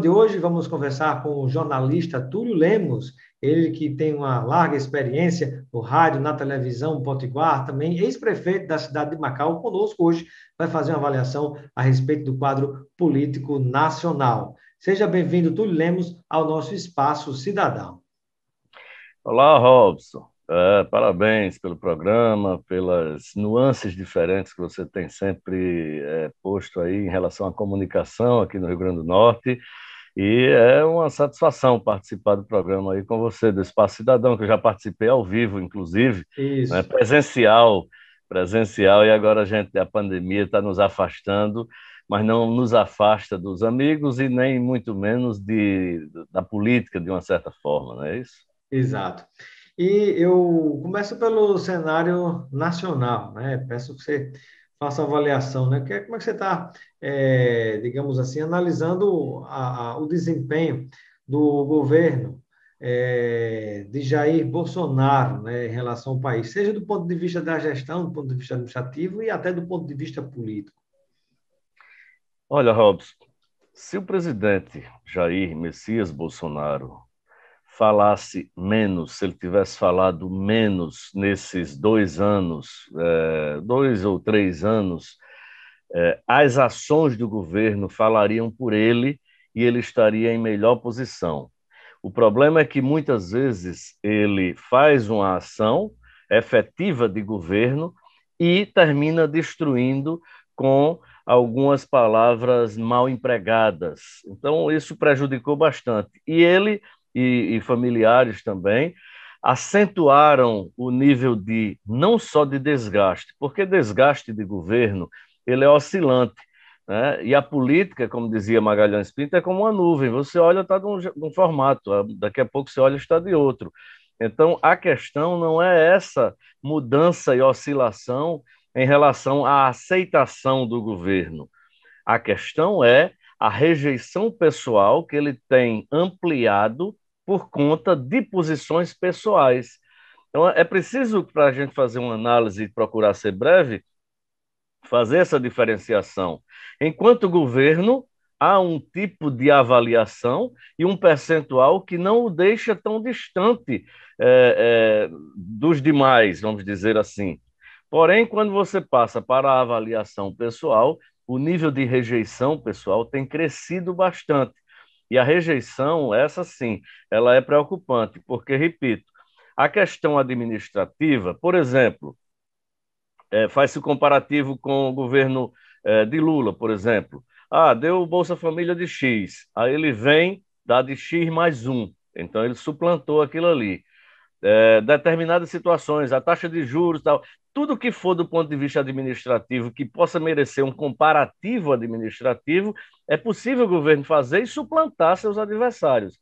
de hoje vamos conversar com o jornalista Túlio Lemos, ele que tem uma larga experiência no rádio, na televisão, Potiguar, também ex-prefeito da cidade de Macau, conosco hoje vai fazer uma avaliação a respeito do quadro político nacional. Seja bem-vindo, Túlio Lemos, ao nosso Espaço Cidadão. Olá, Robson. É, parabéns pelo programa, pelas nuances diferentes que você tem sempre é, posto aí em relação à comunicação aqui no Rio Grande do Norte. E é uma satisfação participar do programa aí com você, do Espaço Cidadão, que eu já participei ao vivo, inclusive, né, presencial, presencial, e agora a gente, a pandemia está nos afastando, mas não nos afasta dos amigos e nem muito menos de, da política, de uma certa forma, não é isso? Exato. E eu começo pelo cenário nacional, né? Peço que você faça avaliação, né? Que, é como é que você está, é, digamos assim, analisando a, a, o desempenho do governo é, de Jair Bolsonaro né, em relação ao país, seja do ponto de vista da gestão, do ponto de vista administrativo e até do ponto de vista político? Olha, Robson, se o presidente Jair Messias Bolsonaro falasse menos, se ele tivesse falado menos nesses dois anos, é, dois ou três anos, é, as ações do governo falariam por ele e ele estaria em melhor posição. O problema é que muitas vezes ele faz uma ação efetiva de governo e termina destruindo com algumas palavras mal empregadas. Então, isso prejudicou bastante. E ele e, e familiares também, acentuaram o nível de não só de desgaste, porque desgaste de governo ele é oscilante. Né? E a política, como dizia Magalhães Pinto, é como uma nuvem. Você olha, está de, um, de um formato, daqui a pouco você olha, está de outro. Então, a questão não é essa mudança e oscilação em relação à aceitação do governo. A questão é a rejeição pessoal que ele tem ampliado por conta de posições pessoais. Então, é preciso, para a gente fazer uma análise e procurar ser breve, fazer essa diferenciação. Enquanto governo, há um tipo de avaliação e um percentual que não o deixa tão distante é, é, dos demais, vamos dizer assim. Porém, quando você passa para a avaliação pessoal, o nível de rejeição, pessoal, tem crescido bastante. E a rejeição, essa sim, ela é preocupante, porque, repito, a questão administrativa, por exemplo, é, faz-se o comparativo com o governo é, de Lula, por exemplo. Ah, deu o Bolsa Família de X, aí ele vem, dá de X mais um, então ele suplantou aquilo ali é, determinadas situações, a taxa de juros, tal, tudo que for do ponto de vista administrativo que possa merecer um comparativo administrativo, é possível o governo fazer e suplantar seus adversários.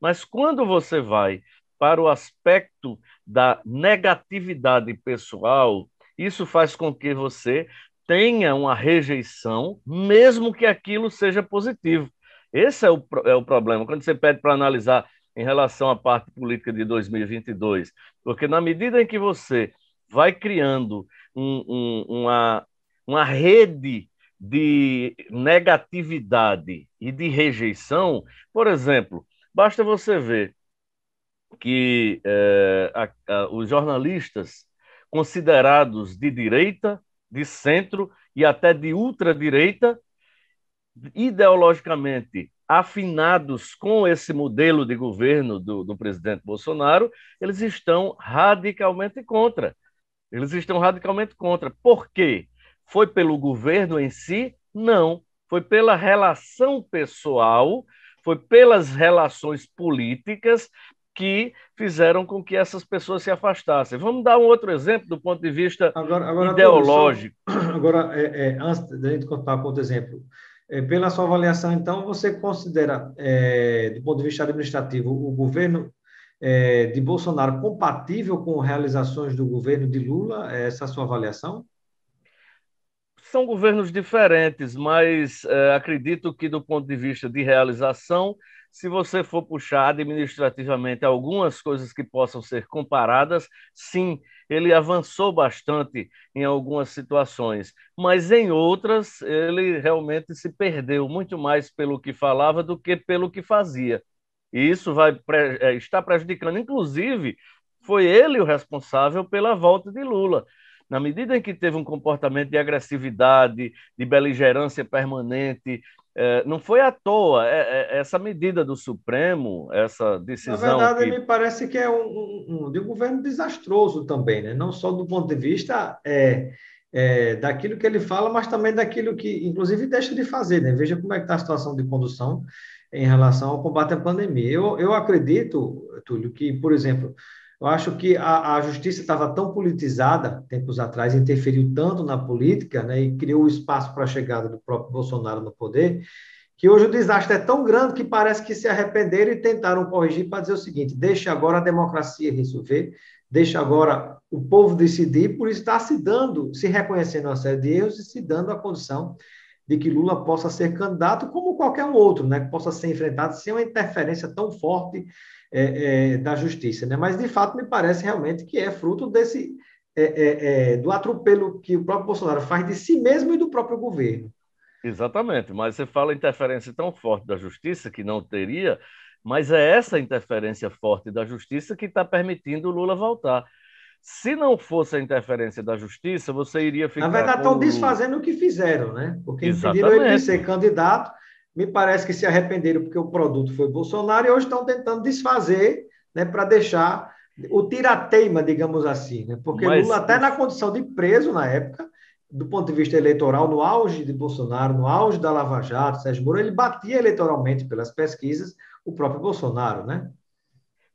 Mas quando você vai para o aspecto da negatividade pessoal, isso faz com que você tenha uma rejeição, mesmo que aquilo seja positivo. Esse é o, é o problema. Quando você pede para analisar em relação à parte política de 2022, porque na medida em que você vai criando um, um, uma, uma rede de negatividade e de rejeição, por exemplo, basta você ver que eh, a, a, os jornalistas considerados de direita, de centro e até de ultradireita ideologicamente afinados com esse modelo de governo do, do, presidente Bolsonaro, eles estão radicalmente contra. Eles estão radicalmente contra. Por quê? Foi pelo governo em si? Não. Foi pela relação pessoal, foi pelas relações políticas que fizeram com que essas pessoas se afastassem. Vamos dar um outro exemplo do ponto de vista agora, agora, ideológico. Agora, é, é, antes de a gente contar com outro exemplo, é, pela sua avaliação, então, você considera, é, do ponto de vista administrativo, o governo é, de Bolsonaro compatível com realizações do governo de Lula? É essa é a sua avaliação? são governos diferentes, mas é, acredito que, do ponto de vista de realização, se você for puxar administrativamente algumas coisas que possam ser comparadas, sim, ele avançou bastante em algumas situações, mas em outras ele realmente se perdeu muito mais pelo que falava do que pelo que fazia. E isso vai é, está prejudicando, inclusive, foi ele o responsável pela volta de Lula na medida em que teve um comportamento de agressividade, de beligerância permanente, é, não foi à toa é, é, essa medida do Supremo, essa decisão. Na verdade, que... me parece que é um, um, um, de um governo desastroso também, né? não só do ponto de vista é, é, daquilo que ele fala, mas também daquilo que, inclusive, deixa de fazer. Né? Veja como é que está a situação de condução em relação ao combate à pandemia. Eu, eu acredito, Túlio, que, por exemplo, eu acho que a, a justiça estava tão politizada, tempos atrás, interferiu tanto na política né, e criou o espaço para a chegada do próprio Bolsonaro no poder, que hoje o desastre é tão grande que parece que se arrependeram e tentaram corrigir para dizer o seguinte: deixa agora a democracia resolver, deixa agora o povo decidir, por isso está se dando, se reconhecendo uma série de erros e se dando a condição de que Lula possa ser candidato como qualquer um outro, né? que possa ser enfrentado sem uma interferência tão forte é, é, da justiça. Né? Mas, de fato, me parece realmente que é fruto desse é, é, é do atropelo que o próprio Bolsonaro faz de si mesmo e do próprio governo. Exatamente, mas você fala interferência tão forte da justiça que não teria, mas é essa interferência forte da justiça que está permitindo o Lula voltar. Se não fosse a interferência da justiça, você iria ficar. Na verdade, estão desfazendo o que fizeram, né? Porque Exatamente. impediram ele de ser candidato. Me parece que se arrependeram porque o produto foi Bolsonaro e hoje estão tentando desfazer né, para deixar o tirateima, digamos assim. Né? Porque Mas... Lula, até na condição de preso na época, do ponto de vista eleitoral, no auge de Bolsonaro, no auge da Lava Jato, Sérgio Moro, ele batia eleitoralmente pelas pesquisas o próprio Bolsonaro, né?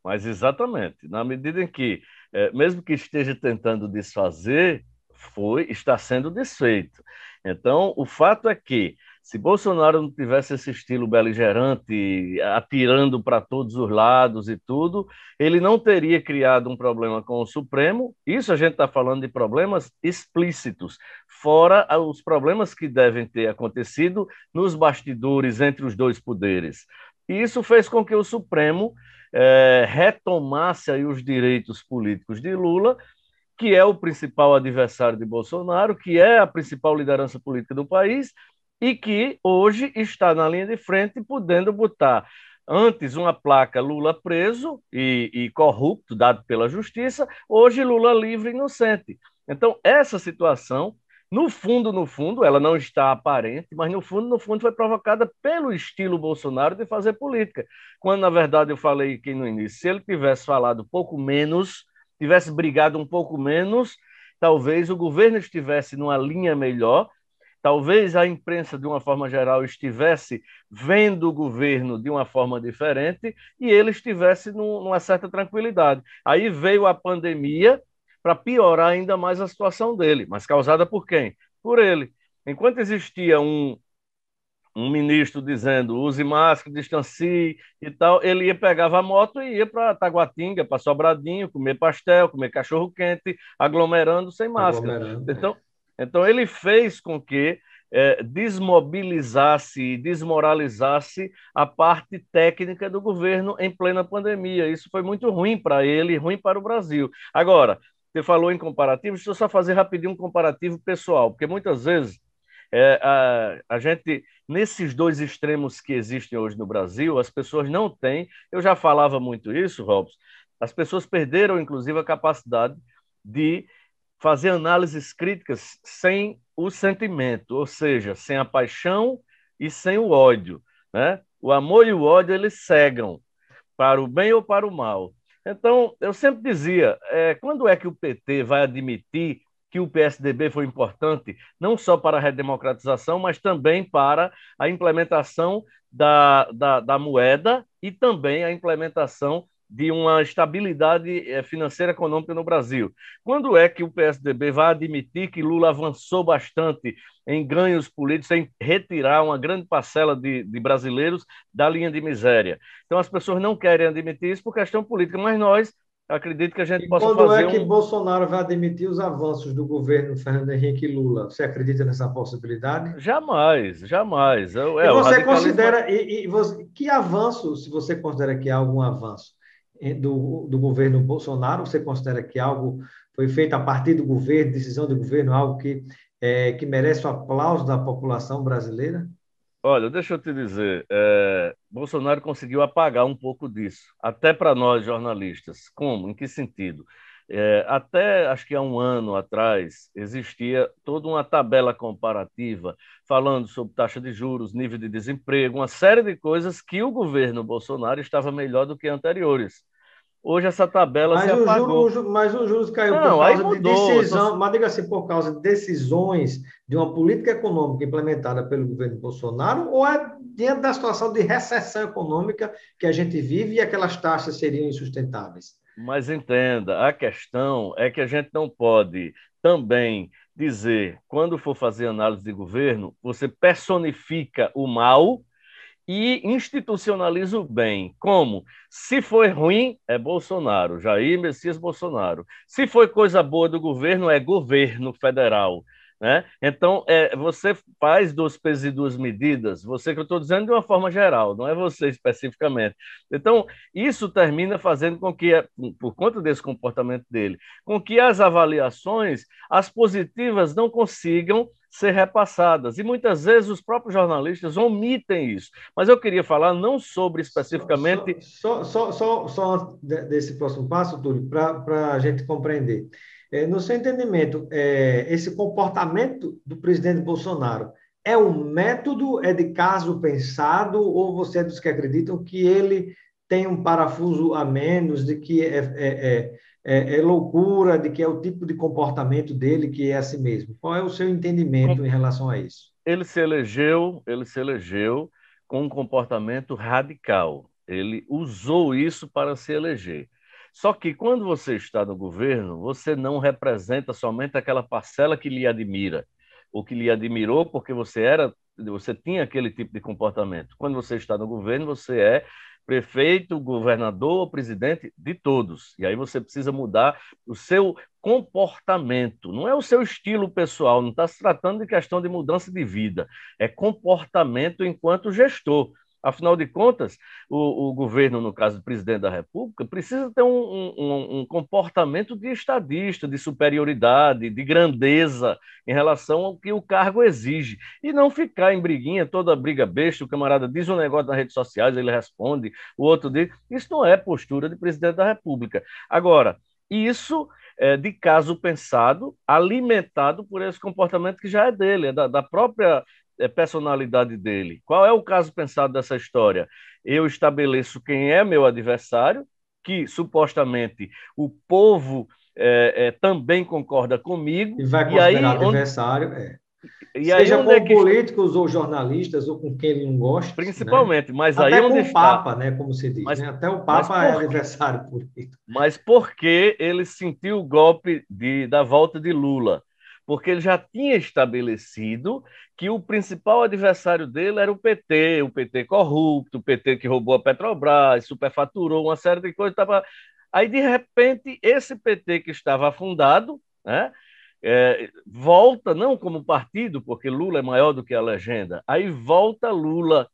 Mas exatamente. Na medida em que é, mesmo que esteja tentando desfazer, foi, está sendo desfeito. Então, o fato é que, se Bolsonaro não tivesse esse estilo beligerante, atirando para todos os lados e tudo, ele não teria criado um problema com o Supremo. Isso a gente está falando de problemas explícitos, fora os problemas que devem ter acontecido nos bastidores entre os dois poderes. E isso fez com que o Supremo é, retomasse aí os direitos políticos de Lula, que é o principal adversário de Bolsonaro, que é a principal liderança política do país e que hoje está na linha de frente, podendo botar antes uma placa Lula preso e, e corrupto, dado pela justiça, hoje Lula livre e inocente. Então, essa situação no fundo, no fundo, ela não está aparente, mas no fundo, no fundo, foi provocada pelo estilo Bolsonaro de fazer política. Quando, na verdade, eu falei aqui no início, se ele tivesse falado pouco menos, tivesse brigado um pouco menos, talvez o governo estivesse numa linha melhor, talvez a imprensa, de uma forma geral, estivesse vendo o governo de uma forma diferente e ele estivesse numa certa tranquilidade. Aí veio a pandemia para piorar ainda mais a situação dele, mas causada por quem? Por ele. Enquanto existia um, um ministro dizendo use máscara, distancie e tal, ele ia pegava a moto e ia para Taguatinga, para Sobradinho, comer pastel, comer cachorro quente, aglomerando sem máscara. Aglomerando, é. então, então ele fez com que é, desmobilizasse e desmoralizasse a parte técnica do governo em plena pandemia. Isso foi muito ruim para ele, ruim para o Brasil. Agora, você falou em comparativos, deixa eu só fazer rapidinho um comparativo pessoal, porque muitas vezes é, a, a gente, nesses dois extremos que existem hoje no Brasil, as pessoas não têm. Eu já falava muito isso, Robson, as pessoas perderam, inclusive, a capacidade de fazer análises críticas sem o sentimento, ou seja, sem a paixão e sem o ódio. Né? O amor e o ódio eles cegam para o bem ou para o mal. Então, eu sempre dizia, é, quando é que o PT vai admitir que o PSDB foi importante, não só para a redemocratização, mas também para a implementação da, da, da moeda e também a implementação de uma estabilidade eh, financeira econômica no Brasil. Quando é que o PSDB vai admitir que Lula avançou bastante em ganhos políticos, em retirar uma grande parcela de, de, brasileiros da linha de miséria? Então, as pessoas não querem admitir isso por questão política, mas nós acredito que a gente e possa quando é fazer. Quando é que um... Bolsonaro vai admitir os avanços do governo Fernando Henrique Lula? Você acredita nessa possibilidade? Jamais, jamais. Eu, é, é e é, você radicalismo... considera e, e você, que avanço, se você considera que há algum avanço? É, do, do governo Bolsonaro? Você considera que algo foi feito a partir do governo, decisão do governo, algo que, é, que merece o aplauso da população brasileira? Olha, deixa eu te dizer, é, Bolsonaro conseguiu apagar um pouco disso, até para nós jornalistas. Como? Em que sentido? É, até acho que há um ano atrás existia toda uma tabela comparativa falando sobre taxa de juros, nível de desemprego, uma série de coisas que o governo Bolsonaro estava melhor do que anteriores. Hoje essa tabela mas se apagou. O juro, mas o juros caiu não, por causa mudou, de decisão, tô... mas diga assim, por causa de decisões de uma política econômica implementada pelo governo Bolsonaro, ou é dentro da situação de recessão econômica que a gente vive e aquelas taxas seriam insustentáveis? Mas entenda, a questão é que a gente não pode também dizer, quando for fazer análise de governo, você personifica o mal e institucionaliza o bem. Como? Se foi ruim, é Bolsonaro, Jair Messias Bolsonaro. Se foi coisa boa do governo, é governo federal. Né? Então, é, você faz dois pesos e duas medidas, você que eu estou dizendo de uma forma geral, não é você especificamente. Então, isso termina fazendo com que, por conta desse comportamento dele, com que as avaliações, as positivas, não consigam ser repassadas. E muitas vezes os próprios jornalistas omitem isso. Mas eu queria falar não sobre especificamente. Só, só, só, só, só desse próximo passo, Túlio, para a gente compreender. É, no seu entendimento, é, esse comportamento do presidente Bolsonaro é um método, é de caso pensado, ou você é dos que acreditam que ele tem um parafuso a menos, de que é, é, é, é, é loucura, de que é o tipo de comportamento dele que é assim mesmo? Qual é o seu entendimento em relação a isso? Ele se elegeu, ele se elegeu com um comportamento radical. Ele usou isso para se eleger. Só que quando você está no governo, você não representa somente aquela parcela que lhe admira, ou que lhe admirou porque você era, você tinha aquele tipo de comportamento. Quando você está no governo, você é prefeito, governador presidente de todos. E aí você precisa mudar o seu comportamento. Não é o seu estilo pessoal, não está se tratando de questão de mudança de vida. É comportamento enquanto gestor. Afinal de contas, o, o, governo, no caso do presidente da República, precisa ter um, um, um, comportamento de estadista, de superioridade, de grandeza em relação ao que o cargo exige. E não ficar em briguinha, toda briga besta, o camarada diz um negócio nas redes sociais, ele responde, o outro diz. Isso não é postura de presidente da República. Agora, isso é, de caso pensado, alimentado por esse comportamento que já é dele, é da, da própria é personalidade dele. Qual é o caso pensado dessa história? Eu estabeleço quem é meu adversário, que supostamente o povo é, é, também concorda comigo. E vai considerar e aí, adversário. Onde... É. E Seja aí, com é que... políticos ou jornalistas ou com quem ele não gosta. Principalmente, né? mas Até aí onde o Papa, né, como se diz. Mas, né? Até o Papa é adversário político. Mas por que ele sentiu o golpe de, da volta de Lula? porque ele já tinha estabelecido que o principal adversário dele era o PT, o PT corrupto, o PT que roubou a Petrobras, superfaturou uma série de coisas. Tava... Aí, de repente, esse PT que estava afundado, né, é, volta, não como partido, porque Lula é maior do que a legenda, aí volta Lula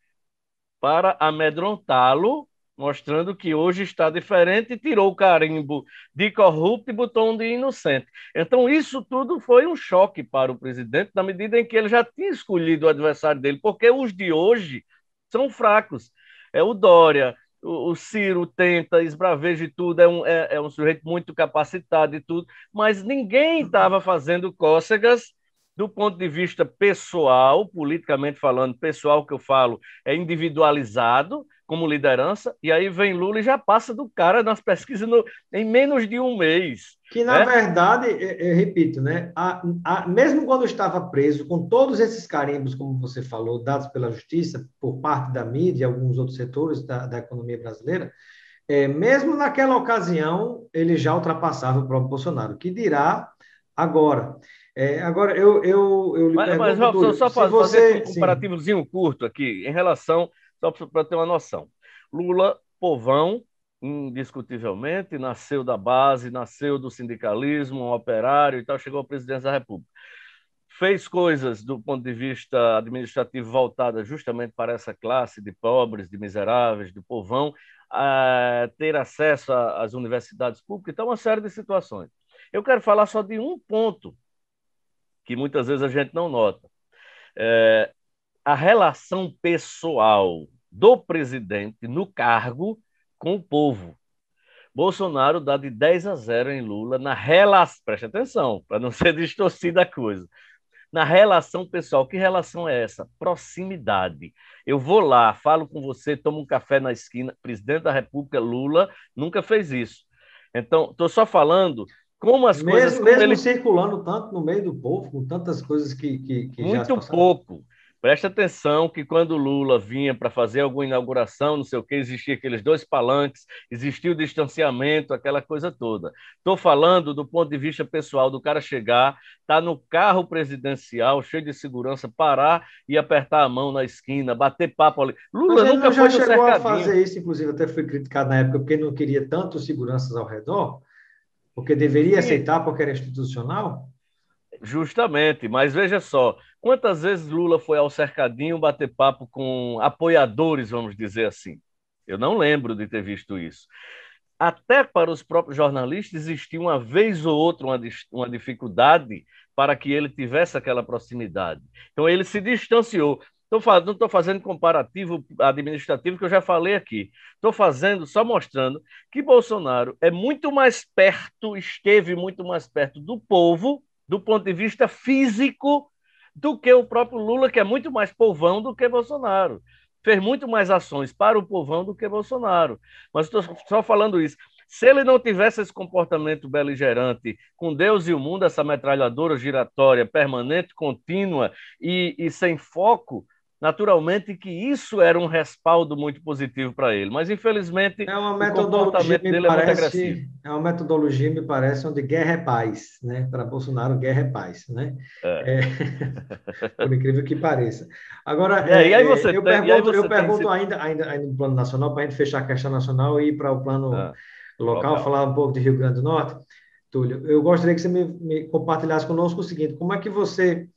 para amedrontá-lo mostrando que hoje está diferente e tirou o carimbo de corrupto e botou um de inocente. Então, isso tudo foi um choque para o presidente, na medida em que ele já tinha escolhido o adversário dele, porque os de hoje são fracos. É o Dória, o, o Ciro tenta, esbraveja e tudo, é um, é, é um sujeito muito capacitado e tudo, mas ninguém estava fazendo cócegas do ponto de vista pessoal, politicamente falando, pessoal que eu falo é individualizado, como liderança, e aí vem Lula e já passa do cara nas pesquisas no, em menos de um mês. Que, na né? verdade, eu repito, né, a, a, mesmo quando estava preso, com todos esses carimbos, como você falou, dados pela justiça, por parte da mídia e alguns outros setores da, da economia brasileira, é, mesmo naquela ocasião, ele já ultrapassava o próprio Bolsonaro, que dirá agora. É, agora, eu, eu, eu lhe mas, pergunto, mas, Robson, só fazer você... um comparativozinho sim. curto aqui, em relação só para ter uma noção. Lula, povão, indiscutivelmente, nasceu da base, nasceu do sindicalismo, um operário e tal, chegou à presidência da República. Fez coisas do ponto de vista administrativo voltadas justamente para essa classe de pobres, de miseráveis, de povão, a ter acesso às universidades públicas, então, uma série de situações. Eu quero falar só de um ponto que muitas vezes a gente não nota. É, a relação pessoal do presidente no cargo com o povo. Bolsonaro dá de 10 a 0 em Lula na relação, preste atenção, para não ser distorcida a coisa. Na relação pessoal, que relação é essa? Proximidade. Eu vou lá, falo com você, tomo um café na esquina. Presidente da República Lula nunca fez isso. Então, estou só falando como as mesmo, coisas. Mesmo ele... circulando tanto no meio do povo, com tantas coisas que. que, que Muito pouco. Preste atenção que quando Lula vinha para fazer alguma inauguração, não sei o que, existia aqueles dois palanques, existia o distanciamento, aquela coisa toda. Estou falando do ponto de vista pessoal do cara chegar, tá no carro presidencial, cheio de segurança, parar e apertar a mão na esquina, bater papo ali. Lula Mas nunca já chegou cercadinho. a fazer isso, inclusive até foi criticado na época porque não queria tantos seguranças ao redor, porque deveria Sim. aceitar porque era institucional. Justamente, mas veja só, quantas vezes Lula foi ao cercadinho bater papo com apoiadores, vamos dizer assim? Eu não lembro de ter visto isso. Até para os próprios jornalistas existia uma vez ou outra uma, uma dificuldade para que ele tivesse aquela proximidade. Então ele se distanciou. Tô falando, não estou fazendo comparativo administrativo que eu já falei aqui. Estou fazendo, só mostrando que Bolsonaro é muito mais perto, esteve muito mais perto do povo do ponto de vista físico do que o próprio Lula, que é muito mais povão do que Bolsonaro. Fez muito mais ações para o povão do que Bolsonaro. Mas estou só falando isso. Se ele não tivesse esse comportamento beligerante, com Deus e o mundo, essa metralhadora giratória permanente, contínua e, e sem foco, Naturalmente que isso era um respaldo muito positivo para ele, mas infelizmente é uma metodologia, o dele parece, é muito agressivo. É uma metodologia, me parece, onde guerra é paz, né? Para Bolsonaro, guerra é paz, né? É. É, por incrível que pareça. Agora, é, e aí é, você eu pergunto, eu pergunto ainda, ainda, ainda no plano nacional, para a gente fechar a questão nacional e ir para o plano ah, local, local, falar um pouco de Rio Grande do Norte. Túlio, eu gostaria que você me, me compartilhasse conosco o seguinte, como é que você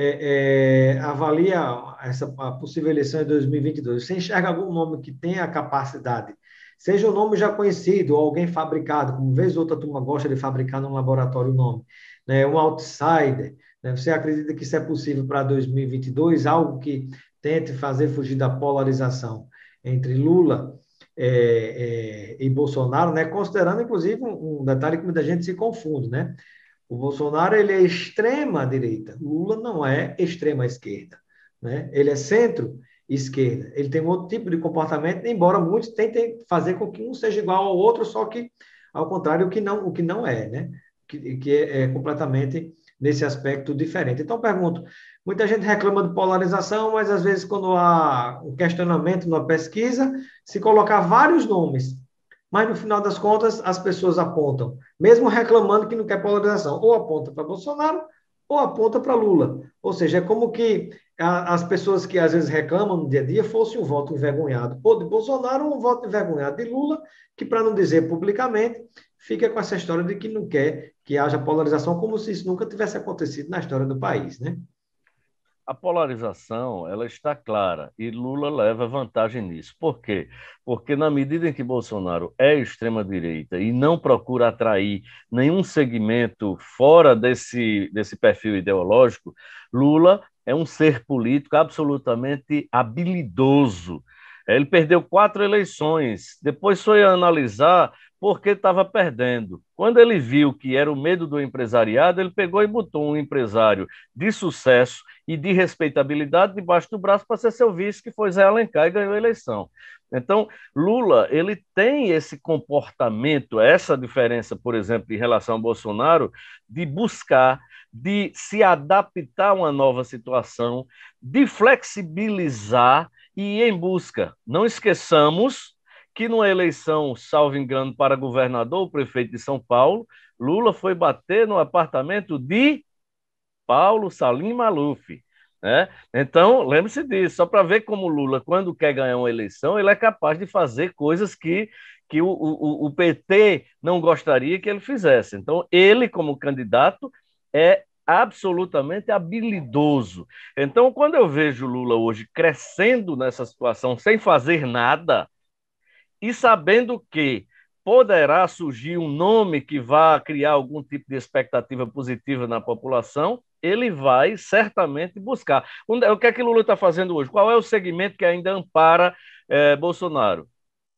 é, é, avalia essa a possível eleição em 2022? Você enxerga algum nome que tenha capacidade? Seja o um nome já conhecido, ou alguém fabricado, como vez outra turma gosta de fabricar num laboratório o nome, né? um outsider. Né? Você acredita que isso é possível para 2022? Algo que tente fazer fugir da polarização entre Lula é, é, e Bolsonaro, né? considerando, inclusive, um, um detalhe que muita gente se confunde, né? O Bolsonaro ele é extrema direita, Lula não é extrema esquerda, né? Ele é centro esquerda. Ele tem outro tipo de comportamento, embora muitos tentem fazer com que um seja igual ao outro, só que ao contrário o que não o que não é, né? Que, que é, é completamente nesse aspecto diferente. Então pergunto, muita gente reclama de polarização, mas às vezes quando há um questionamento numa pesquisa, se colocar vários nomes mas no final das contas, as pessoas apontam, mesmo reclamando que não quer polarização, ou aponta para Bolsonaro ou aponta para Lula. Ou seja, é como que a, as pessoas que às vezes reclamam no dia a dia fosse um voto envergonhado ou de Bolsonaro ou um voto envergonhado de Lula, que para não dizer publicamente, fica com essa história de que não quer que haja polarização, como se isso nunca tivesse acontecido na história do país, né? a polarização ela está clara e Lula leva vantagem nisso. Por quê? Porque na medida em que Bolsonaro é extrema direita e não procura atrair nenhum segmento fora desse desse perfil ideológico, Lula é um ser político absolutamente habilidoso. Ele perdeu quatro eleições. Depois foi analisar porque estava perdendo. Quando ele viu que era o medo do empresariado, ele pegou e botou um empresário de sucesso e de respeitabilidade debaixo do braço para ser seu vice, que foi Zé Alencar e ganhou a eleição. Então, Lula, ele tem esse comportamento, essa diferença, por exemplo, em relação ao Bolsonaro, de buscar, de se adaptar a uma nova situação, de flexibilizar e ir em busca. Não esqueçamos que numa eleição, salvo engano, para governador ou prefeito de São Paulo, Lula foi bater no apartamento de Paulo Salim Maluf. Né? Então, lembre-se disso, só para ver como Lula, quando quer ganhar uma eleição, ele é capaz de fazer coisas que, que o, o, o PT não gostaria que ele fizesse. Então, ele, como candidato, é absolutamente habilidoso. Então, quando eu vejo Lula hoje crescendo nessa situação sem fazer nada, e sabendo que poderá surgir um nome que vá criar algum tipo de expectativa positiva na população, ele vai certamente buscar. O que é que Lula está fazendo hoje? Qual é o segmento que ainda ampara é, Bolsonaro?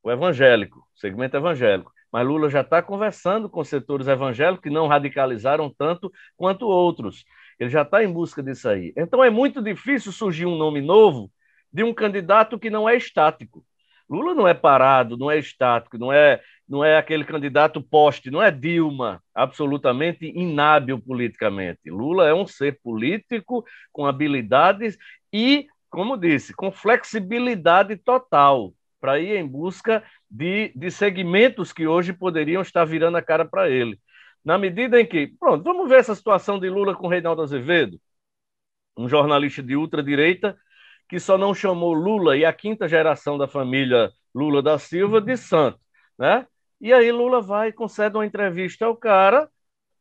O evangélico, segmento evangélico. Mas Lula já está conversando com setores evangélicos que não radicalizaram tanto quanto outros. Ele já está em busca disso aí. Então é muito difícil surgir um nome novo de um candidato que não é estático. Lula não é parado, não é estático, não é, não é aquele candidato poste, não é Dilma, absolutamente inábil politicamente. Lula é um ser político com habilidades e, como disse, com flexibilidade total para ir em busca de, de segmentos que hoje poderiam estar virando a cara para ele. Na medida em que, pronto, vamos ver essa situação de Lula com Reinaldo Azevedo, um jornalista de ultradireita direita que só não chamou Lula e a quinta geração da família Lula da Silva de santo, né? E aí Lula vai concede uma entrevista ao cara,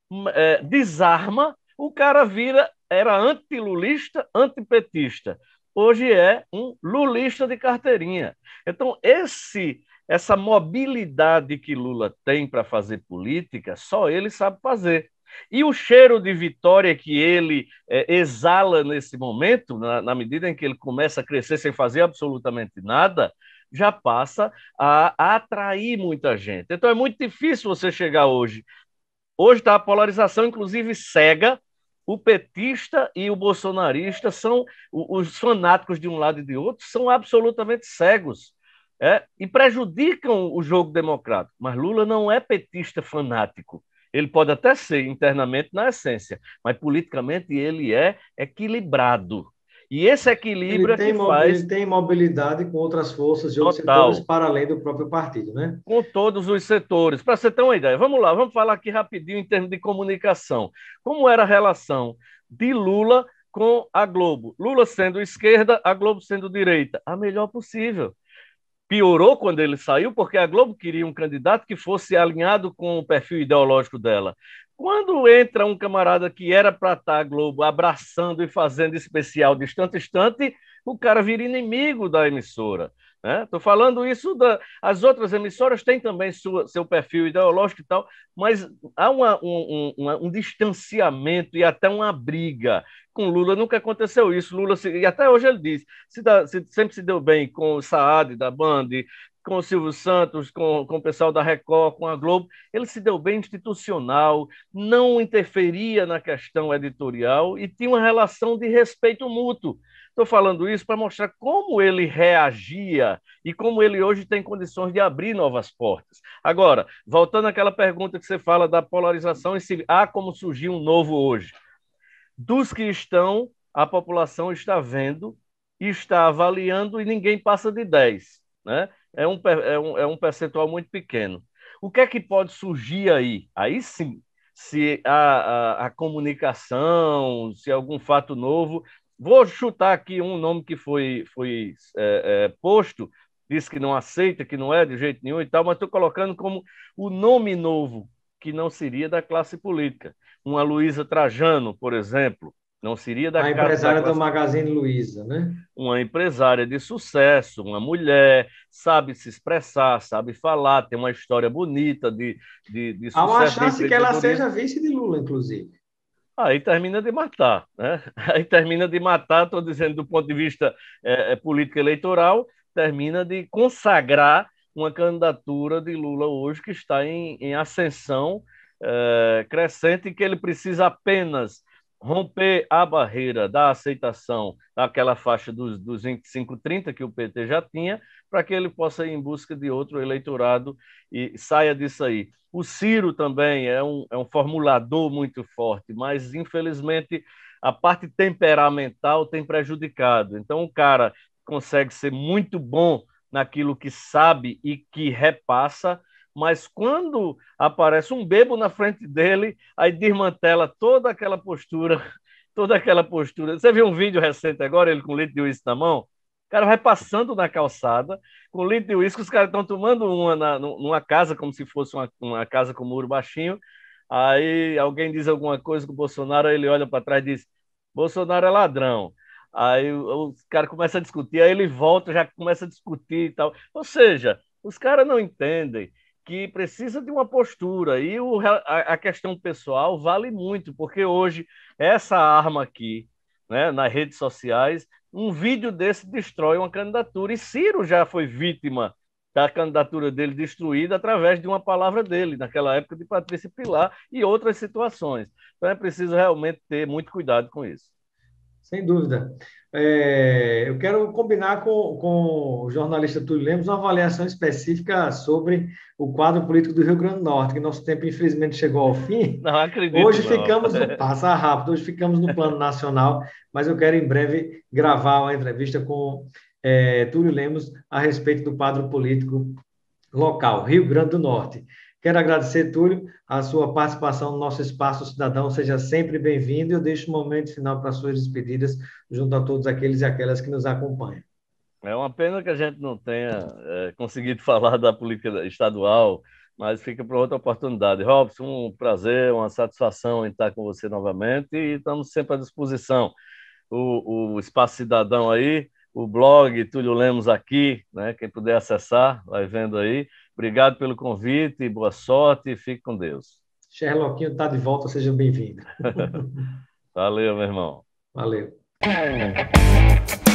hum, é, desarma, o cara vira era antilulista, antipetista. Hoje é um lulista de carteirinha. Então esse essa mobilidade que Lula tem para fazer política, só ele sabe fazer. E o cheiro de vitória que ele é, exala nesse momento, na, na, medida em que ele começa a crescer sem fazer absolutamente nada, já passa a, a atrair muita gente. Então é muito difícil você chegar hoje. Hoje está a polarização, inclusive cega, o petista e o bolsonarista são os fanáticos de um lado e de outro são absolutamente cegos é, e prejudicam o jogo democrático. Mas Lula não é petista fanático. Ele pode até ser internamente na essência, mas politicamente ele é equilibrado. E esse equilíbrio ele é que faz. Ele tem mobilidade com outras forças e outros setores para além do próprio partido, né? Com todos os setores. Para você ter uma ideia, vamos lá, vamos falar aqui rapidinho em termos de comunicação. Como era a relação de Lula com a Globo? Lula sendo esquerda, a Globo sendo direita. A melhor possível piorou quando ele saiu, porque a Globo queria um candidato que fosse alinhado com o perfil ideológico dela. Quando entra um camarada que era para estar a Globo abraçando e fazendo especial de instante em instante, o cara vira inimigo da emissora. Estou né? falando isso, da, as outras emissoras têm também sua, seu perfil ideológico e tal, mas há uma, um, um, um, distanciamento e até uma briga. Com Lula nunca aconteceu isso. Lula, se, e até hoje ele diz, se, dá, se sempre se deu bem com o Saad da Band, com o Silvio Santos, com, com o pessoal da Record, com a Globo, ele se deu bem institucional, não interferia na questão editorial e tinha uma relação de respeito mútuo. Estou falando isso para mostrar como ele reagia e como ele hoje tem condições de abrir novas portas. Agora, voltando àquela pergunta que você fala da polarização e se há como surgir um novo hoje. Dos que estão, a população está vendo está avaliando e ninguém passa de 10. Né? É, um, é, um, é um percentual muito pequeno. O que é que pode surgir aí? Aí sim, se a, a, a, comunicação, se algum fato novo Vou chutar aqui um nome que foi, foi é, é, posto, disse que não aceita, que não é de jeito nenhum e tal, mas estou colocando como o nome novo que não seria da classe política. Uma Luísa Trajano, por exemplo, não seria da A empresária da classe... do Magazine Luiza, né? Uma empresária de sucesso, uma mulher, sabe se expressar, sabe falar, tem uma história bonita de, de, de sucesso. Há uma chance que ela seja vice de Lula, inclusive. Aí termina de matar, né? Aí termina de matar, estou dizendo do ponto de vista é, é, político eleitoral, termina de consagrar uma candidatura de Lula hoje que está em, em ascensão é, crescente e que ele precisa apenas romper a barreira da aceitação daquela faixa dos, 2530 25, 30 que o PT já tinha, para que ele possa ir em busca de outro eleitorado e saia disso aí. O Ciro também é um, é um formulador muito forte, mas infelizmente a parte temperamental tem prejudicado. Então o cara consegue ser muito bom naquilo que sabe e que repassa, mas quando aparece um bebo na frente dele, aí desmantela toda aquela postura, toda aquela postura. Você viu um vídeo recente agora, ele com litro de uísque na mão? O cara vai passando na calçada com litro de uísque, os caras estão tomando uma na, numa casa, como se fosse uma, uma casa com muro baixinho. Aí alguém diz alguma coisa com o Bolsonaro, ele olha para trás e diz: Bolsonaro é ladrão. Aí os caras começam a discutir, aí ele volta, já começa a discutir e tal. Ou seja, os caras não entendem que precisa de uma postura. E o, a, a, questão pessoal vale muito, porque hoje essa arma aqui, né, nas redes sociais, um vídeo desse destrói uma candidatura. E Ciro já foi vítima da candidatura dele destruída através de uma palavra dele, naquela época de Patrícia Pilar e outras situações. Então é preciso realmente ter muito cuidado com isso. Sem dúvida. É, eu quero combinar com, com o jornalista Túlio Lemos uma avaliação específica sobre o quadro político do Rio Grande do Norte, que nosso tempo, infelizmente, chegou ao fim. Não acredito. Hoje não. ficamos, no, passa rápido, hoje ficamos no plano nacional, mas eu quero em breve gravar uma entrevista com é, Túlio Lemos a respeito do quadro político local, Rio Grande do Norte. Quero agradecer, Túlio, a sua participação no nosso Espaço Cidadão. Seja sempre bem-vindo. E Eu deixo o um momento final para suas despedidas, junto a todos aqueles e aquelas que nos acompanham. É uma pena que a gente não tenha é, conseguido falar da política estadual, mas fica para outra oportunidade. Robson, um prazer, uma satisfação em estar com você novamente e estamos sempre à disposição. O, o Espaço Cidadão aí, o blog Túlio Lemos aqui, né? quem puder acessar, vai vendo aí. Obrigado pelo convite, boa sorte e fique com Deus. Sherlockinho está de volta, seja bem-vindo. Valeu, meu irmão. Valeu. É.